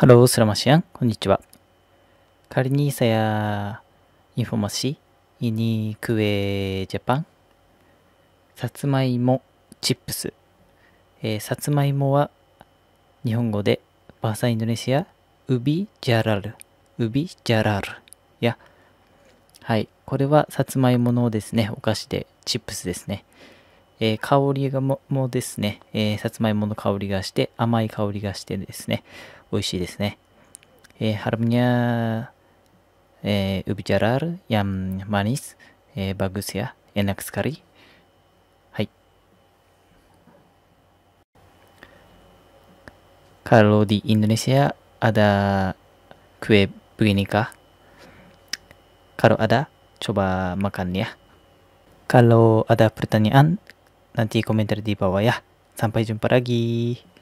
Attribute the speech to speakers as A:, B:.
A: ハロー、スラマシアン、こ
B: んにちは。カリニーサやインフォマシ、イニークウェイジャパン。さつまいもチップス。えー、さつまいもは日本語でバーサインドネシア、ウビジャラル、ウビジャラルいや、はい、これはさつまいものですね、お菓子でチップスですね。えー、香りがももですね、えー、さつまいもの香りがして、甘い香りがしてですね、美味しいですね。えー、ハルミニャ、えー、ウビジャラル、ヤンマニス、えー、バグスヤ、エナクスカリ。はい。カロディ・インドネシア、アダ・クエ・ブギニカ。カロ・アダ・チョバ・マカ i kah? Kalau ada, Nanti komentar di bawah ya. Sampai jumpa lagi.